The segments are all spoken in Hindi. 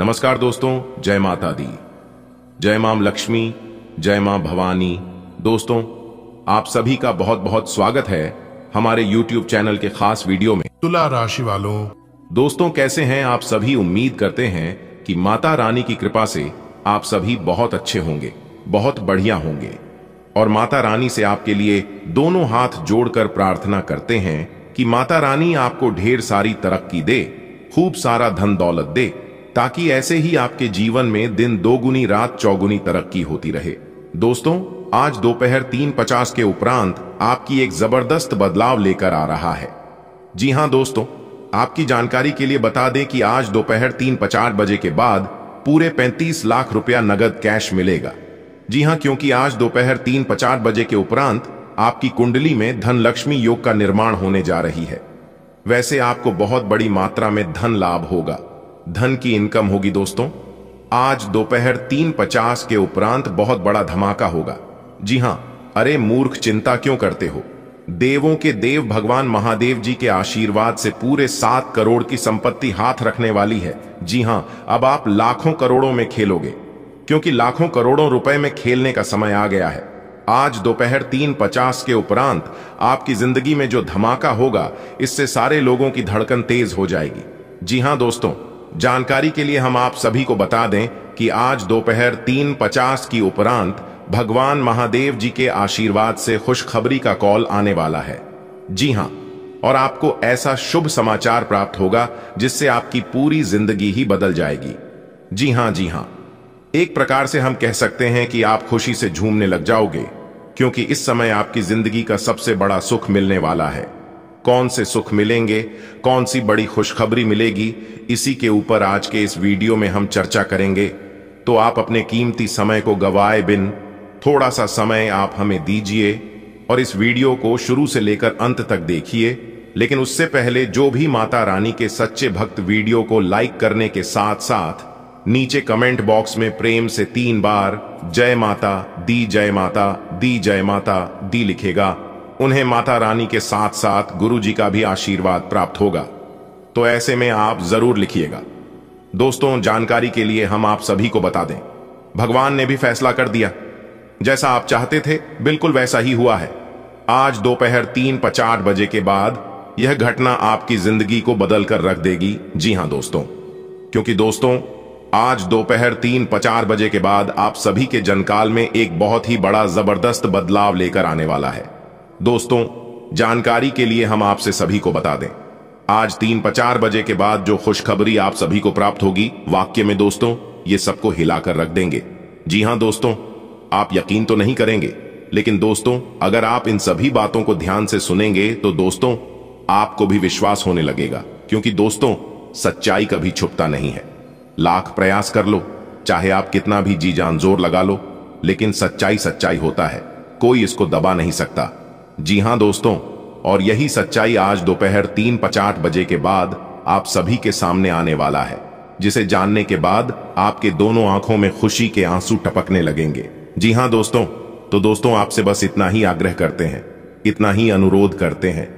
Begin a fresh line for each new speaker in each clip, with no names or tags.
नमस्कार दोस्तों जय माता दी जय मां लक्ष्मी जय मां भवानी दोस्तों आप सभी का बहुत बहुत स्वागत है हमारे YouTube चैनल के खास वीडियो में तुला राशि वालों दोस्तों कैसे हैं आप सभी उम्मीद करते हैं कि माता रानी की कृपा से आप सभी बहुत अच्छे होंगे बहुत बढ़िया होंगे और माता रानी से आपके लिए दोनों हाथ जोड़कर प्रार्थना करते हैं कि माता रानी आपको ढेर सारी तरक्की दे खूब सारा धन दौलत दे ताकि ऐसे ही आपके जीवन में दिन दोगुनी रात चौगुनी तरक्की होती रहे दोस्तों आज दोपहर तीन पचास के उपरांत आपकी एक जबरदस्त बदलाव लेकर आ रहा है जी हां दोस्तों आपकी जानकारी के लिए बता दें कि आज दोपहर तीन पचास बजे के बाद पूरे 35 लाख रुपया नगद कैश मिलेगा जी हां क्योंकि आज दोपहर तीन पचास बजे के उपरांत आपकी कुंडली में धन लक्ष्मी योग का निर्माण होने जा रही है वैसे आपको बहुत बड़ी मात्रा में धन लाभ होगा धन की इनकम होगी दोस्तों आज दोपहर तीन पचास के उपरांत बहुत बड़ा धमाका होगा जी हां अरे मूर्ख चिंता क्यों करते हो देवों के देव भगवान महादेव जी के आशीर्वाद से पूरे सात करोड़ की संपत्ति हाथ रखने वाली है जी हां अब आप लाखों करोड़ों में खेलोगे क्योंकि लाखों करोड़ों रुपए में खेलने का समय आ गया है आज दोपहर तीन पचास के उपरांत आपकी जिंदगी में जो धमाका होगा इससे सारे लोगों की धड़कन तेज हो जाएगी जी हां दोस्तों जानकारी के लिए हम आप सभी को बता दें कि आज दोपहर तीन पचास की उपरांत भगवान महादेव जी के आशीर्वाद से खुशखबरी का कॉल आने वाला है जी हाँ और आपको ऐसा शुभ समाचार प्राप्त होगा जिससे आपकी पूरी जिंदगी ही बदल जाएगी जी हां जी हां एक प्रकार से हम कह सकते हैं कि आप खुशी से झूमने लग जाओगे क्योंकि इस समय आपकी जिंदगी का सबसे बड़ा सुख मिलने वाला है कौन से सुख मिलेंगे कौन सी बड़ी खुशखबरी मिलेगी इसी के ऊपर आज के इस वीडियो में हम चर्चा करेंगे तो आप अपने कीमती समय को गवाए बिन थोड़ा सा समय आप हमें दीजिए और इस वीडियो को शुरू से लेकर अंत तक देखिए लेकिन उससे पहले जो भी माता रानी के सच्चे भक्त वीडियो को लाइक करने के साथ साथ नीचे कमेंट बॉक्स में प्रेम से तीन बार जय माता दी जय माता दी जय माता दी लिखेगा उन्हें माता रानी के साथ साथ गुरु जी का भी आशीर्वाद प्राप्त होगा तो ऐसे में आप जरूर लिखिएगा दोस्तों जानकारी के लिए हम आप सभी को बता दें भगवान ने भी फैसला कर दिया जैसा आप चाहते थे बिल्कुल वैसा ही हुआ है आज दोपहर तीन पचास बजे के बाद यह घटना आपकी जिंदगी को बदल कर रख देगी जी हां दोस्तों क्योंकि दोस्तों आज दोपहर तीन पचार बजे के बाद आप सभी के जनकाल में एक बहुत ही बड़ा जबरदस्त बदलाव लेकर आने वाला है दोस्तों जानकारी के लिए हम आपसे सभी को बता दें आज तीन पचार बजे के बाद जो खुशखबरी आप सभी को प्राप्त होगी वाक्य में दोस्तों ये सबको हिलाकर रख देंगे जी हां दोस्तों आप यकीन तो नहीं करेंगे लेकिन दोस्तों अगर आप इन सभी बातों को ध्यान से सुनेंगे तो दोस्तों आपको भी विश्वास होने लगेगा क्योंकि दोस्तों सच्चाई कभी छुपता नहीं है लाख प्रयास कर लो चाहे आप कितना भी जी जान जोर लगा लो लेकिन सच्चाई सच्चाई होता है कोई इसको दबा नहीं सकता जी हां दोस्तों और यही सच्चाई आज दोपहर तीन पचाठ बजे के बाद आप सभी के सामने आने वाला है जिसे जानने के बाद आपके दोनों आंखों में खुशी के आंसू टपकने लगेंगे जी हां दोस्तों तो दोस्तों आपसे बस इतना ही आग्रह करते हैं इतना ही अनुरोध करते हैं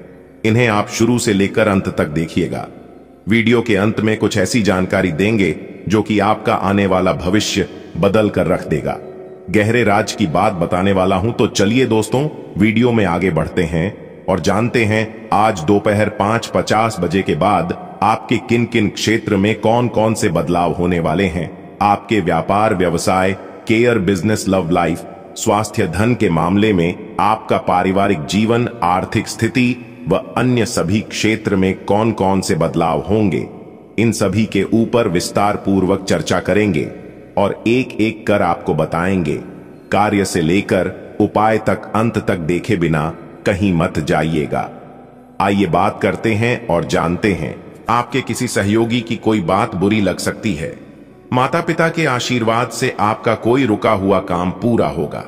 इन्हें आप शुरू से लेकर अंत तक देखिएगा वीडियो के अंत में कुछ ऐसी जानकारी देंगे जो कि आपका आने वाला भविष्य बदल कर रख देगा गहरे राज की बात बताने वाला हूं तो चलिए दोस्तों वीडियो में आगे बढ़ते हैं और जानते हैं आज दोपहर पांच पचास बजे के बाद आपके किन किन क्षेत्र में कौन कौन से बदलाव होने वाले हैं आपके व्यापार व्यवसाय केयर बिजनेस लव लाइफ स्वास्थ्य धन के मामले में आपका पारिवारिक जीवन आर्थिक स्थिति व अन्य सभी क्षेत्र में कौन कौन से बदलाव होंगे इन सभी के ऊपर विस्तार पूर्वक चर्चा करेंगे और एक एक कर आपको बताएंगे कार्य से लेकर उपाय तक अंत तक देखे बिना कहीं मत जाइएगा आइए बात करते हैं और जानते हैं आपके किसी सहयोगी की कोई बात बुरी लग सकती है माता पिता के आशीर्वाद से आपका कोई रुका हुआ काम पूरा होगा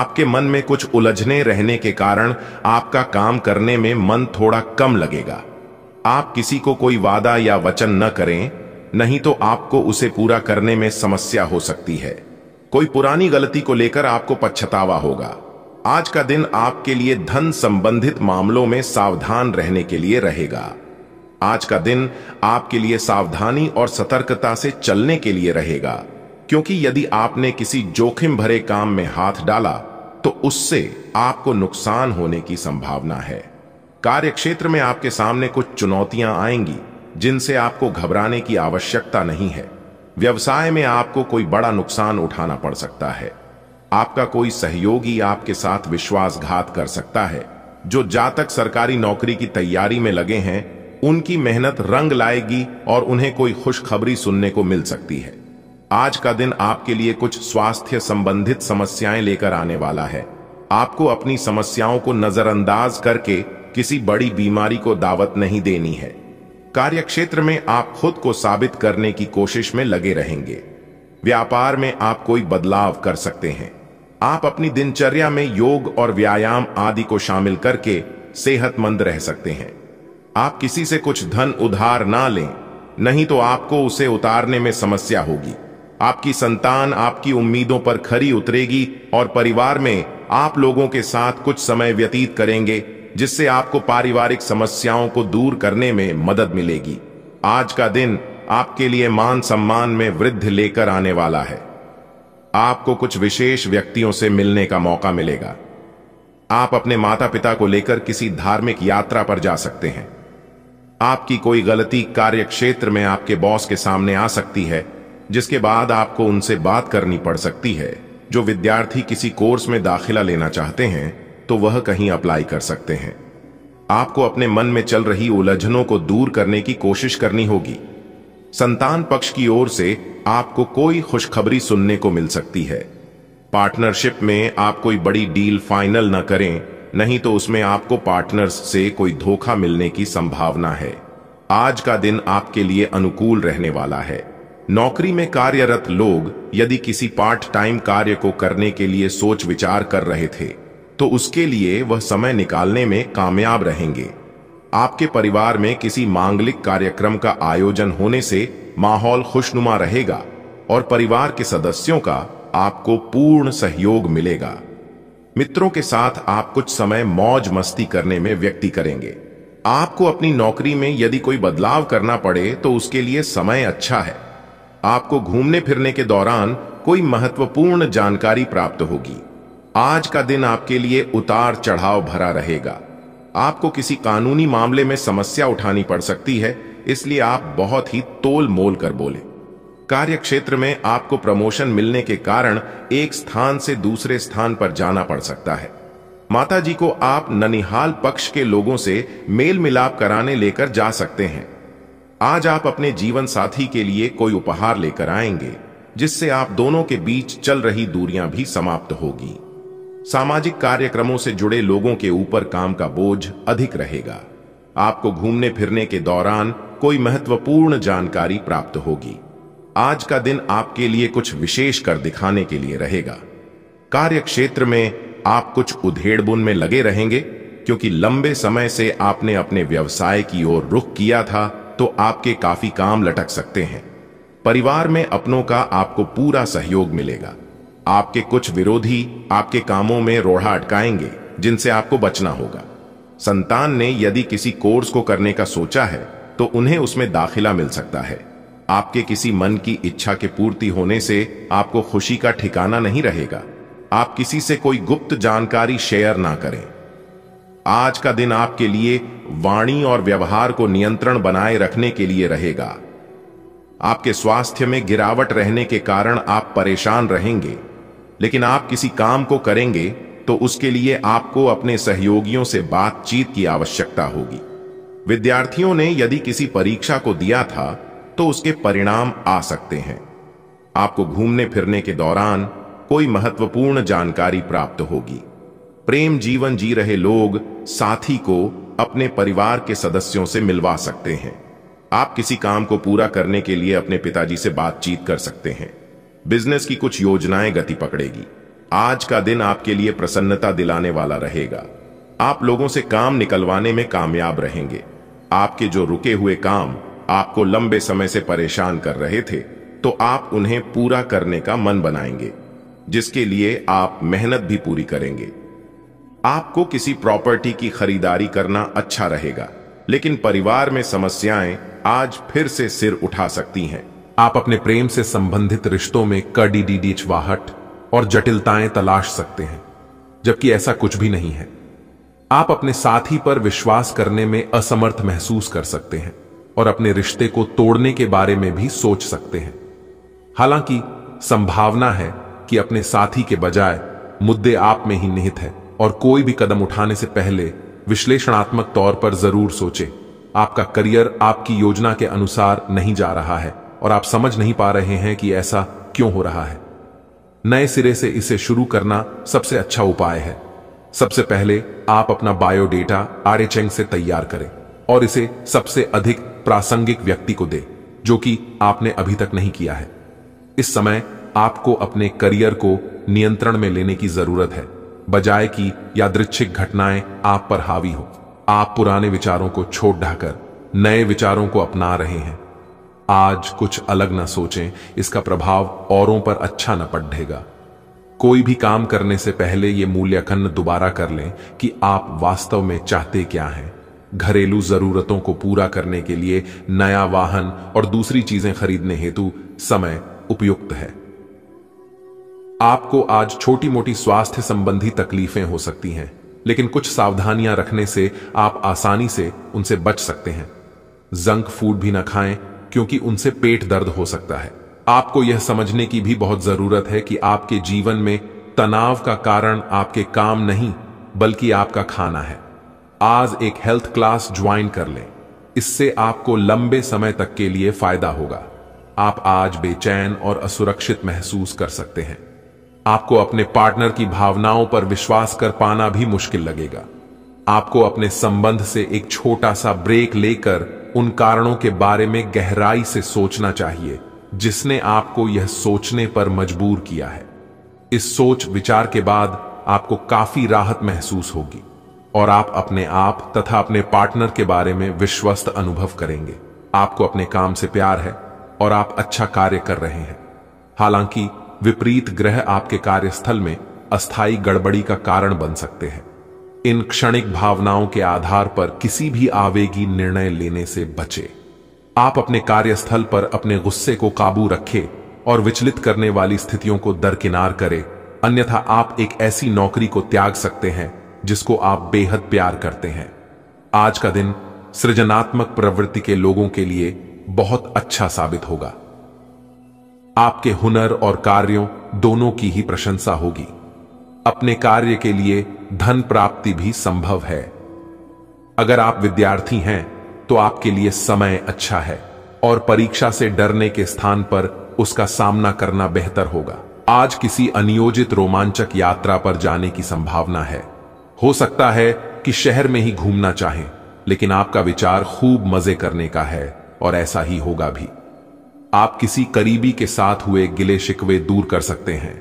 आपके मन में कुछ उलझने रहने के कारण आपका काम करने में मन थोड़ा कम लगेगा आप किसी को कोई वादा या वचन न करें नहीं तो आपको उसे पूरा करने में समस्या हो सकती है कोई पुरानी गलती को लेकर आपको पछतावा होगा आज का दिन आपके लिए धन संबंधित मामलों में सावधान रहने के लिए रहेगा आज का दिन आपके लिए सावधानी और सतर्कता से चलने के लिए रहेगा क्योंकि यदि आपने किसी जोखिम भरे काम में हाथ डाला तो उससे आपको नुकसान होने की संभावना है कार्यक्षेत्र में आपके सामने कुछ चुनौतियां आएंगी जिनसे आपको घबराने की आवश्यकता नहीं है व्यवसाय में आपको कोई बड़ा नुकसान उठाना पड़ सकता है आपका कोई सहयोगी आपके साथ विश्वासघात कर सकता है जो जातक सरकारी नौकरी की तैयारी में लगे हैं उनकी मेहनत रंग लाएगी और उन्हें कोई खुशखबरी सुनने को मिल सकती है आज का दिन आपके लिए कुछ स्वास्थ्य संबंधित समस्याएं लेकर आने वाला है आपको अपनी समस्याओं को नजरअंदाज करके किसी बड़ी बीमारी को दावत नहीं देनी है कार्यक्षेत्र में आप खुद को साबित करने की कोशिश में लगे रहेंगे व्यापार में आप कोई बदलाव कर सकते हैं आप अपनी दिनचर्या में योग और व्यायाम आदि को शामिल करके सेहतमंद रह सकते हैं आप किसी से कुछ धन उधार ना लें नहीं तो आपको उसे उतारने में समस्या होगी आपकी संतान आपकी उम्मीदों पर खरी उतरेगी और परिवार में आप लोगों के साथ कुछ समय व्यतीत करेंगे जिससे आपको पारिवारिक समस्याओं को दूर करने में मदद मिलेगी आज का दिन आपके लिए मान सम्मान में वृद्धि लेकर आने वाला है आपको कुछ विशेष व्यक्तियों से मिलने का मौका मिलेगा आप अपने माता पिता को लेकर किसी धार्मिक यात्रा पर जा सकते हैं आपकी कोई गलती कार्य क्षेत्र में आपके बॉस के सामने आ सकती है जिसके बाद आपको उनसे बात करनी पड़ सकती है जो विद्यार्थी किसी कोर्स में दाखिला लेना चाहते हैं तो वह कहीं अप्लाई कर सकते हैं आपको अपने मन में चल रही उलझनों को दूर करने की कोशिश करनी होगी संतान पक्ष की ओर से आपको कोई खुशखबरी सुनने को मिल सकती है पार्टनरशिप में आप कोई बड़ी डील फाइनल न करें नहीं तो उसमें आपको पार्टनर्स से कोई धोखा मिलने की संभावना है आज का दिन आपके लिए अनुकूल रहने वाला है नौकरी में कार्यरत लोग यदि किसी पार्ट टाइम कार्य को करने के लिए सोच विचार कर रहे थे तो उसके लिए वह समय निकालने में कामयाब रहेंगे आपके परिवार में किसी मांगलिक कार्यक्रम का आयोजन होने से माहौल खुशनुमा रहेगा और परिवार के सदस्यों का आपको पूर्ण सहयोग मिलेगा मित्रों के साथ आप कुछ समय मौज मस्ती करने में व्यक्ति करेंगे आपको अपनी नौकरी में यदि कोई बदलाव करना पड़े तो उसके लिए समय अच्छा है आपको घूमने फिरने के दौरान कोई महत्वपूर्ण जानकारी प्राप्त होगी आज का दिन आपके लिए उतार चढ़ाव भरा रहेगा आपको किसी कानूनी मामले में समस्या उठानी पड़ सकती है इसलिए आप बहुत ही तोल मोल कर बोले कार्य क्षेत्र में आपको प्रमोशन मिलने के कारण एक स्थान से दूसरे स्थान पर जाना पड़ सकता है माता जी को आप ननिहाल पक्ष के लोगों से मेल मिलाप कराने लेकर जा सकते हैं आज आप अपने जीवन साथी के लिए कोई उपहार लेकर आएंगे जिससे आप दोनों के बीच चल रही दूरियां भी समाप्त होगी सामाजिक कार्यक्रमों से जुड़े लोगों के ऊपर काम का बोझ अधिक रहेगा आपको घूमने फिरने के दौरान कोई महत्वपूर्ण जानकारी प्राप्त होगी आज का दिन आपके लिए कुछ विशेष कर दिखाने के लिए रहेगा कार्य क्षेत्र में आप कुछ उधेड़बुन में लगे रहेंगे क्योंकि लंबे समय से आपने अपने व्यवसाय की ओर रुख किया था तो आपके काफी काम लटक सकते हैं परिवार में अपनों का आपको पूरा सहयोग मिलेगा आपके कुछ विरोधी आपके कामों में रोड़ा अटकाएंगे जिनसे आपको बचना होगा संतान ने यदि किसी कोर्स को करने का सोचा है तो उन्हें उसमें दाखिला मिल सकता है आपके किसी मन की इच्छा के पूर्ति होने से आपको खुशी का ठिकाना नहीं रहेगा आप किसी से कोई गुप्त जानकारी शेयर ना करें आज का दिन आपके लिए वाणी और व्यवहार को नियंत्रण बनाए रखने के लिए रहेगा आपके स्वास्थ्य में गिरावट रहने के कारण आप परेशान रहेंगे लेकिन आप किसी काम को करेंगे तो उसके लिए आपको अपने सहयोगियों से बातचीत की आवश्यकता होगी विद्यार्थियों ने यदि किसी परीक्षा को दिया था तो उसके परिणाम आ सकते हैं आपको घूमने फिरने के दौरान कोई महत्वपूर्ण जानकारी प्राप्त होगी प्रेम जीवन जी रहे लोग साथी को अपने परिवार के सदस्यों से मिलवा सकते हैं आप किसी काम को पूरा करने के लिए अपने पिताजी से बातचीत कर सकते हैं बिजनेस की कुछ योजनाएं गति पकड़ेगी आज का दिन आपके लिए प्रसन्नता दिलाने वाला रहेगा आप लोगों से काम निकलवाने में कामयाब रहेंगे आपके जो रुके हुए काम आपको लंबे समय से परेशान कर रहे थे तो आप उन्हें पूरा करने का मन बनाएंगे जिसके लिए आप मेहनत भी पूरी करेंगे आपको किसी प्रॉपर्टी की खरीदारी करना अच्छा रहेगा लेकिन परिवार में समस्याएं आज फिर से सिर उठा सकती हैं आप अपने प्रेम से
संबंधित रिश्तों में कड़ी डी वाहट और जटिलताएं तलाश सकते हैं जबकि ऐसा कुछ भी नहीं है आप अपने साथी पर विश्वास करने में असमर्थ महसूस कर सकते हैं और अपने रिश्ते को तोड़ने के बारे में भी सोच सकते हैं हालांकि संभावना है कि अपने साथी के बजाय मुद्दे आप में ही निहित है और कोई भी कदम उठाने से पहले विश्लेषणात्मक तौर पर जरूर सोचें आपका करियर आपकी योजना के अनुसार नहीं जा रहा है और आप समझ नहीं पा रहे हैं कि ऐसा क्यों हो रहा है नए सिरे से इसे शुरू करना सबसे अच्छा उपाय है सबसे पहले आप अपना बायोडेटा आरएचएंग से तैयार करें और इसे सबसे अधिक प्रासंगिक व्यक्ति को दे जो कि आपने अभी तक नहीं किया है इस समय आपको अपने करियर को नियंत्रण में लेने की जरूरत है बजाय कि यादृच्छिक घटनाएं आप पर हावी हो आप पुराने विचारों को छोड़ ढाकर नए विचारों को अपना रहे हैं आज कुछ अलग ना सोचें इसका प्रभाव औरों पर अच्छा ना पड़ेगा कोई भी काम करने से पहले ये मूल्यांकन दोबारा कर लें कि आप वास्तव में चाहते क्या हैं घरेलू जरूरतों को पूरा करने के लिए नया वाहन और दूसरी चीजें खरीदने हेतु समय उपयुक्त है आपको आज छोटी मोटी स्वास्थ्य संबंधी तकलीफें हो सकती हैं लेकिन कुछ सावधानियां रखने से आप आसानी से उनसे बच सकते हैं जंक फूड भी ना खाएं क्योंकि उनसे पेट दर्द हो सकता है आपको यह समझने की भी बहुत जरूरत है कि आपके जीवन में तनाव का कारण आपके काम नहीं बल्कि आपका खाना है आज एक हेल्थ क्लास ज्वाइन कर लें इससे आपको लंबे समय तक के लिए फायदा होगा आप आज बेचैन और असुरक्षित महसूस कर सकते हैं आपको अपने पार्टनर की भावनाओं पर विश्वास कर पाना भी मुश्किल लगेगा आपको अपने संबंध से एक छोटा सा ब्रेक लेकर उन कारणों के बारे में गहराई से सोचना चाहिए जिसने आपको यह सोचने पर मजबूर किया है इस सोच विचार के बाद आपको काफी राहत महसूस होगी और आप अपने आप तथा अपने पार्टनर के बारे में विश्वस्त अनुभव करेंगे आपको अपने काम से प्यार है और आप अच्छा कार्य कर रहे हैं हालांकि विपरीत ग्रह आपके कार्यस्थल में अस्थायी गड़बड़ी का कारण बन सकते हैं इन क्षणिक भावनाओं के आधार पर किसी भी आवेगी निर्णय लेने से बचे आप अपने कार्यस्थल पर अपने गुस्से को काबू रखें और विचलित करने वाली स्थितियों को दरकिनार करें अन्यथा आप एक ऐसी नौकरी को त्याग सकते हैं जिसको आप बेहद प्यार करते हैं आज का दिन सृजनात्मक प्रवृत्ति के लोगों के लिए बहुत अच्छा साबित होगा आपके हुनर और कार्यों दोनों की ही प्रशंसा होगी अपने कार्य के लिए धन प्राप्ति भी संभव है अगर आप विद्यार्थी हैं तो आपके लिए समय अच्छा है और परीक्षा से डरने के स्थान पर उसका सामना करना बेहतर होगा आज किसी अनियोजित रोमांचक यात्रा पर जाने की संभावना है हो सकता है कि शहर में ही घूमना चाहें लेकिन आपका विचार खूब मजे करने का है और ऐसा ही होगा भी आप किसी करीबी के साथ हुए गिले शिकवे दूर कर सकते हैं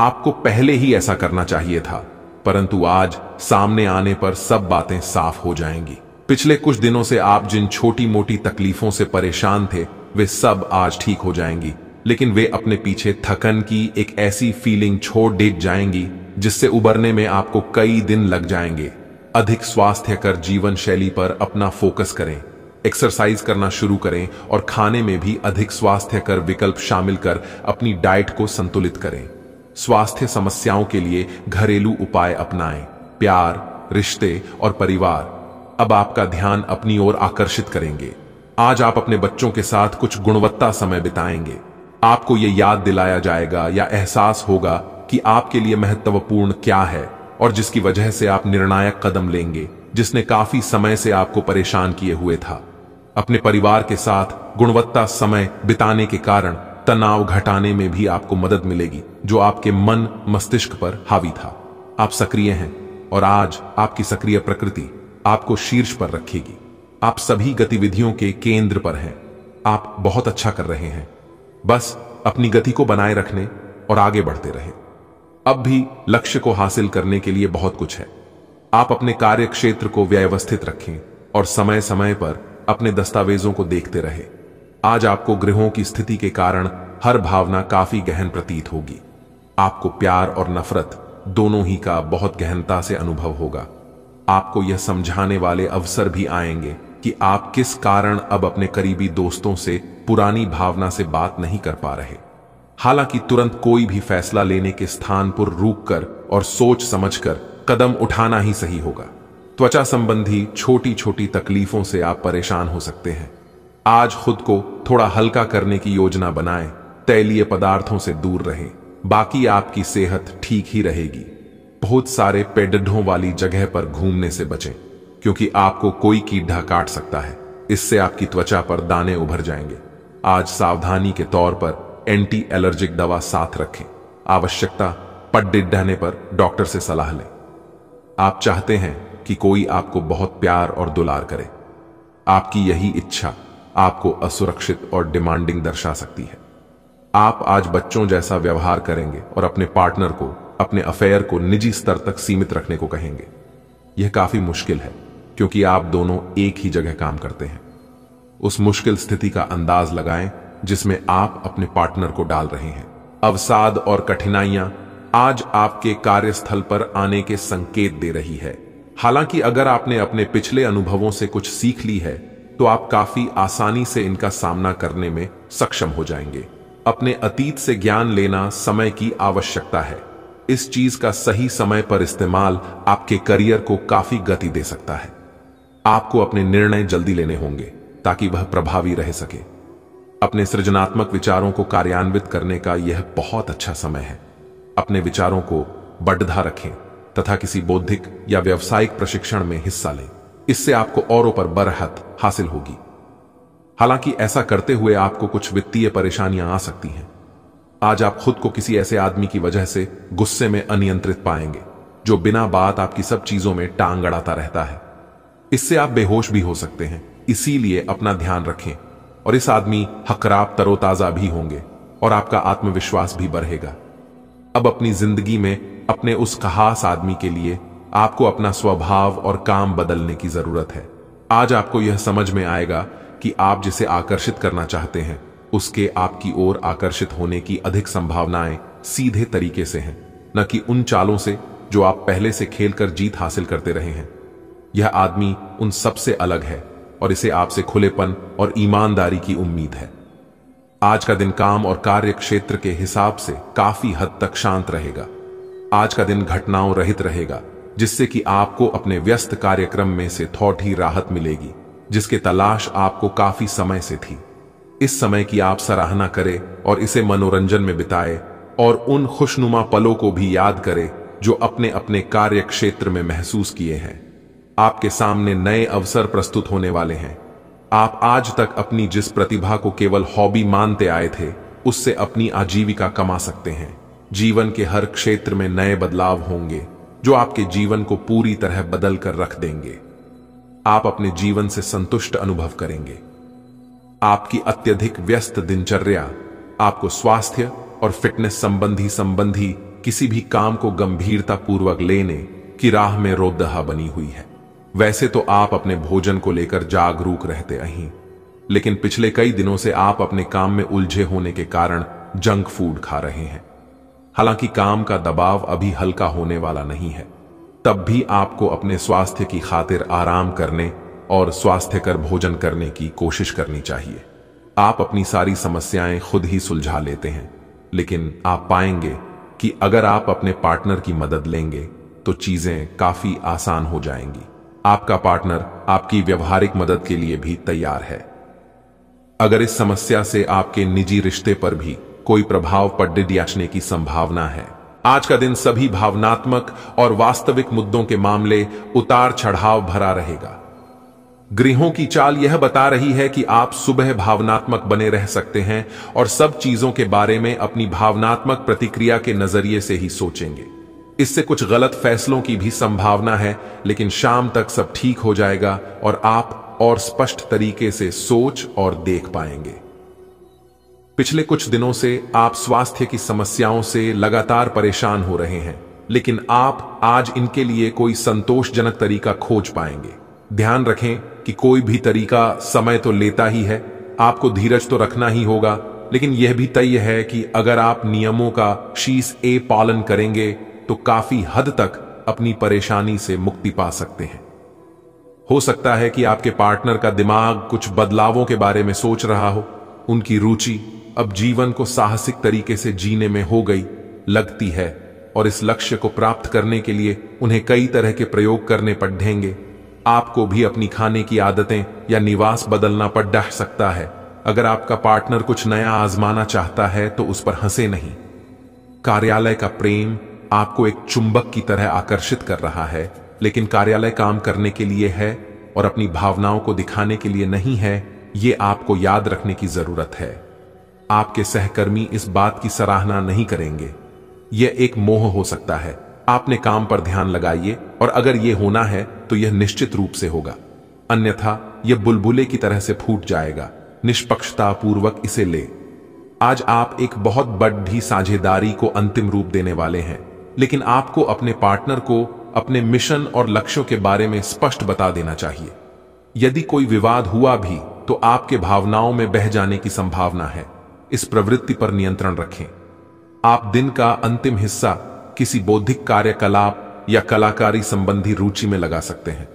आपको पहले ही ऐसा करना चाहिए था परंतु आज सामने आने पर सब बातें साफ हो जाएंगी पिछले कुछ दिनों से आप जिन छोटी मोटी तकलीफों से परेशान थे वे सब आज ठीक हो जाएंगी लेकिन वे अपने पीछे थकन की एक ऐसी फीलिंग छोड़ डेट जाएंगी जिससे उबरने में आपको कई दिन लग जाएंगे अधिक स्वास्थ्य कर जीवन शैली पर अपना फोकस करें एक्सरसाइज करना शुरू करें और खाने में भी अधिक स्वास्थ्य कर विकल्प शामिल कर अपनी डाइट को संतुलित करें स्वास्थ्य समस्याओं के लिए घरेलू उपाय अपनाएं, प्यार रिश्ते और परिवार अब आपका ध्यान अपनी ओर आकर्षित करेंगे आज आप अपने बच्चों के साथ कुछ गुणवत्ता समय बिताएंगे आपको ये याद दिलाया जाएगा या एहसास होगा कि आपके लिए महत्वपूर्ण क्या है और जिसकी वजह से आप निर्णायक कदम लेंगे जिसने काफी समय से आपको परेशान किए हुए था अपने परिवार के साथ गुणवत्ता समय बिताने के कारण तनाव घटाने में भी आपको मदद मिलेगी जो आपके मन मस्तिष्क पर हावी था आप सक्रिय हैं और आज आपकी सक्रिय प्रकृति आपको शीर्ष पर रखेगी आप सभी गतिविधियों के केंद्र पर हैं आप बहुत अच्छा कर रहे हैं बस अपनी गति को बनाए रखने और आगे बढ़ते रहे अब भी लक्ष्य को हासिल करने के लिए बहुत कुछ है आप अपने कार्य क्षेत्र को व्यवस्थित रखें और समय समय पर अपने दस्तावेजों को देखते रहें आज आपको ग्रहों की स्थिति के कारण हर भावना काफी गहन प्रतीत होगी आपको प्यार और नफरत दोनों ही का बहुत गहनता से अनुभव होगा आपको यह समझाने वाले अवसर भी आएंगे कि आप किस कारण अब अपने करीबी दोस्तों से पुरानी भावना से बात नहीं कर पा रहे हालांकि तुरंत कोई भी फैसला लेने के स्थान पर रूक कर और सोच समझकर कदम उठाना ही सही होगा त्वचा संबंधी छोटी छोटी तकलीफों से आप परेशान हो सकते हैं आज खुद को थोड़ा हल्का करने की योजना बनाएं, तैलीय पदार्थों से दूर रहें, बाकी आपकी सेहत ठीक ही रहेगी बहुत सारे पेडढ़ों वाली जगह पर घूमने से बचें क्योंकि आपको कोई कीड़ा काट सकता है इससे आपकी त्वचा पर दाने उभर जाएंगे आज सावधानी के तौर पर एंटी एलर्जिक दवा साथ रखें आवश्यकता पट पर डॉक्टर से सलाह लें आप चाहते हैं कि कोई आपको बहुत प्यार और दुलार करे आपकी यही इच्छा आपको असुरक्षित और डिमांडिंग दर्शा सकती है आप आज बच्चों जैसा व्यवहार करेंगे और अपने पार्टनर को अपने अफेयर को निजी स्तर तक सीमित रखने को कहेंगे यह काफी मुश्किल है क्योंकि आप दोनों एक ही जगह काम करते हैं उस मुश्किल स्थिति का अंदाज लगाएं जिसमें आप अपने पार्टनर को डाल रहे हैं अवसाद और कठिनाइयां आज आपके कार्यस्थल पर आने के संकेत दे रही है हालांकि अगर आपने अपने पिछले अनुभवों से कुछ सीख ली है तो आप काफी आसानी से इनका सामना करने में सक्षम हो जाएंगे अपने अतीत से ज्ञान लेना समय की आवश्यकता है इस चीज का सही समय पर इस्तेमाल आपके करियर को काफी गति दे सकता है आपको अपने निर्णय जल्दी लेने होंगे ताकि वह प्रभावी रह सके अपने सृजनात्मक विचारों को कार्यान्वित करने का यह बहुत अच्छा समय है अपने विचारों को बढ़ा रखें तथा किसी बौद्धिक या व्यवसायिक प्रशिक्षण में हिस्सा लें इससे आपको औरों पर बरहत हासिल होगी हालांकि ऐसा करते हुए आपको कुछ वित्तीय परेशानियां आ सकती हैं आज आप खुद को किसी ऐसे आदमी की वजह से गुस्से में अनियंत्रित पाएंगे जो बिना बात आपकी सब चीजों में टांग अड़ाता रहता है इससे आप बेहोश भी हो सकते हैं इसीलिए अपना ध्यान रखें और इस आदमी हकराब तरोताजा भी होंगे और आपका आत्मविश्वास भी बढ़ेगा अब अपनी जिंदगी में अपने उस खास आदमी के लिए आपको अपना स्वभाव और काम बदलने की जरूरत है आज आपको यह समझ में आएगा कि आप जिसे आकर्षित करना चाहते हैं उसके आपकी ओर आकर्षित होने की अधिक संभावनाएं सीधे तरीके से हैं न कि उन चालों से जो आप पहले से खेलकर जीत हासिल करते रहे हैं यह आदमी उन सबसे अलग है और इसे आपसे खुलेपन और ईमानदारी की उम्मीद है आज का दिन काम और कार्य क्षेत्र के हिसाब से काफी हद तक शांत रहेगा आज का दिन घटनाओं रहित रहेगा जिससे कि आपको अपने व्यस्त कार्यक्रम में से थोड़ी राहत मिलेगी जिसके तलाश आपको काफी समय से थी इस समय की आप सराहना करें और इसे मनोरंजन में बिताए और उन खुशनुमा पलों को भी याद करें जो अपने अपने कार्य क्षेत्र में महसूस किए हैं आपके सामने नए अवसर प्रस्तुत होने वाले हैं आप आज तक अपनी जिस प्रतिभा को केवल हॉबी मानते आए थे उससे अपनी आजीविका कमा सकते हैं जीवन के हर क्षेत्र में नए बदलाव होंगे जो आपके जीवन को पूरी तरह बदल कर रख देंगे आप अपने जीवन से संतुष्ट अनुभव करेंगे आपकी अत्यधिक व्यस्त दिनचर्या आपको स्वास्थ्य और फिटनेस संबंधी संबंधी किसी भी काम को गंभीरता पूर्वक लेने की राह में रोदहा बनी हुई है वैसे तो आप अपने भोजन को लेकर जागरूक रहते हैं लेकिन पिछले कई दिनों से आप अपने काम में उलझे होने के कारण जंक फूड खा रहे हैं हालांकि काम का दबाव अभी हल्का होने वाला नहीं है तब भी आपको अपने स्वास्थ्य की खातिर आराम करने और स्वास्थ्यकर भोजन करने की कोशिश करनी चाहिए आप अपनी सारी समस्याएं खुद ही सुलझा लेते हैं लेकिन आप पाएंगे कि अगर आप अपने पार्टनर की मदद लेंगे तो चीजें काफी आसान हो जाएंगी आपका पार्टनर आपकी व्यवहारिक मदद के लिए भी तैयार है अगर इस समस्या से आपके निजी रिश्ते पर भी कोई प्रभाव पर डिड याचने की संभावना है आज का दिन सभी भावनात्मक और वास्तविक मुद्दों के मामले उतार चढ़ाव भरा रहेगा गृहों की चाल यह बता रही है कि आप सुबह भावनात्मक बने रह सकते हैं और सब चीजों के बारे में अपनी भावनात्मक प्रतिक्रिया के नजरिए से ही सोचेंगे इससे कुछ गलत फैसलों की भी संभावना है लेकिन शाम तक सब ठीक हो जाएगा और आप और स्पष्ट तरीके से सोच और देख पाएंगे पिछले कुछ दिनों से आप स्वास्थ्य की समस्याओं से लगातार परेशान हो रहे हैं लेकिन आप आज इनके लिए कोई संतोषजनक तरीका खोज पाएंगे ध्यान रखें कि कोई भी तरीका समय तो लेता ही है आपको धीरज तो रखना ही होगा लेकिन यह भी तय है कि अगर आप नियमों का शीश ए पालन करेंगे तो काफी हद तक अपनी परेशानी से मुक्ति पा सकते हैं हो सकता है कि आपके पार्टनर का दिमाग कुछ बदलावों के बारे में सोच रहा हो उनकी रुचि अब जीवन को साहसिक तरीके से जीने में हो गई लगती है और इस लक्ष्य को प्राप्त करने के लिए उन्हें कई तरह के प्रयोग करने पड़ेंगे आपको भी अपनी खाने की आदतें या निवास बदलना पड़ सकता है अगर आपका पार्टनर कुछ नया आजमाना चाहता है तो उस पर हंसे नहीं कार्यालय का प्रेम आपको एक चुंबक की तरह आकर्षित कर रहा है लेकिन कार्यालय काम करने के लिए है और अपनी भावनाओं को दिखाने के लिए नहीं है ये आपको याद रखने की जरूरत है आपके सहकर्मी इस बात की सराहना नहीं करेंगे यह एक मोह हो सकता है आपने काम पर ध्यान लगाइए और अगर यह होना है तो यह निश्चित रूप से होगा अन्यथा यह बुलबुले की तरह से फूट जाएगा निष्पक्षता पूर्वक इसे ले आज आप एक बहुत बड़ी साझेदारी को अंतिम रूप देने वाले हैं लेकिन आपको अपने पार्टनर को अपने मिशन और लक्ष्यों के बारे में स्पष्ट बता देना चाहिए यदि कोई विवाद हुआ भी तो आपके भावनाओं में बह जाने की संभावना है इस प्रवृत्ति पर नियंत्रण रखें आप दिन का अंतिम हिस्सा किसी बौद्धिक कार्यकलाप या कलाकारी संबंधी रुचि में लगा सकते हैं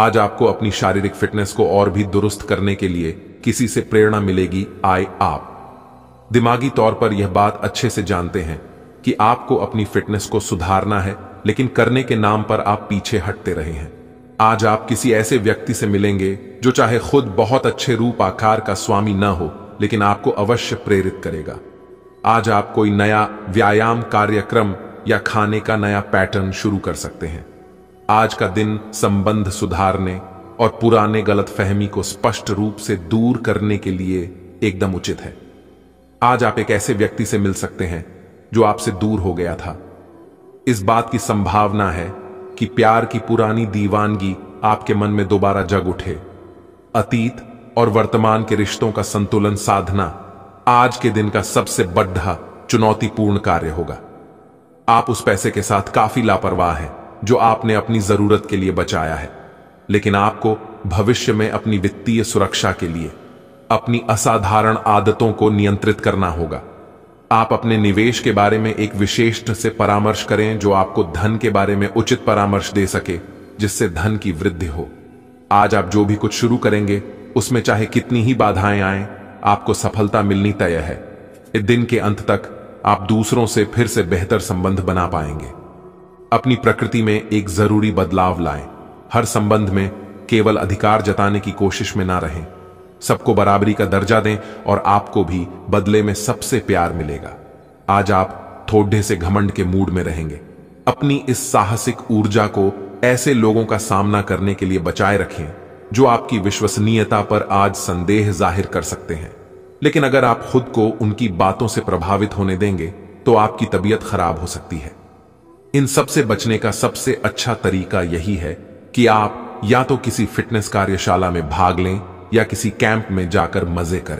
आज आपको अपनी शारीरिक फिटनेस को और भी दुरुस्त करने के लिए किसी से प्रेरणा मिलेगी आए आप दिमागी तौर पर यह बात अच्छे से जानते हैं कि आपको अपनी फिटनेस को सुधारना है लेकिन करने के नाम पर आप पीछे हटते रहे हैं आज आप किसी ऐसे व्यक्ति से मिलेंगे जो चाहे खुद बहुत अच्छे रूप आकार का स्वामी न हो लेकिन आपको अवश्य प्रेरित करेगा आज आप कोई नया व्यायाम कार्यक्रम या खाने का नया पैटर्न शुरू कर सकते हैं आज का दिन संबंध सुधारने और पुराने गलत फहमी को स्पष्ट रूप से दूर करने के लिए एकदम उचित है आज आप एक ऐसे व्यक्ति से मिल सकते हैं जो आपसे दूर हो गया था इस बात की संभावना है कि प्यार की पुरानी दीवानगी आपके मन में दोबारा जग उठे अतीत और वर्तमान के रिश्तों का संतुलन साधना आज के दिन का सबसे बड्ढा चुनौतीपूर्ण कार्य होगा आप उस पैसे के साथ काफी लापरवाह हैं जो आपने अपनी जरूरत के लिए बचाया है लेकिन आपको भविष्य में अपनी वित्तीय सुरक्षा के लिए अपनी असाधारण आदतों को नियंत्रित करना होगा आप अपने निवेश के बारे में एक विशेष से परामर्श करें जो आपको धन के बारे में उचित परामर्श दे सके जिससे धन की वृद्धि हो आज आप जो भी कुछ शुरू करेंगे उसमें चाहे कितनी ही बाधाएं आए आपको सफलता मिलनी तय है दिन के अंत तक आप दूसरों से फिर से बेहतर संबंध बना पाएंगे अपनी प्रकृति में एक जरूरी बदलाव लाएं हर संबंध में केवल अधिकार जताने की कोशिश में ना रहें सबको बराबरी का दर्जा दें और आपको भी बदले में सबसे प्यार मिलेगा आज आप थोड़े से घमंड के मूड में रहेंगे अपनी इस साहसिक ऊर्जा को ऐसे लोगों का सामना करने के लिए बचाए रखें जो आपकी विश्वसनीयता पर आज संदेह जाहिर कर सकते हैं लेकिन अगर आप खुद को उनकी बातों से प्रभावित होने देंगे तो आपकी तबीयत खराब हो सकती है इन सब से बचने का सबसे अच्छा तरीका यही है कि आप या तो किसी फिटनेस कार्यशाला में भाग लें या किसी कैंप में जाकर मजे करें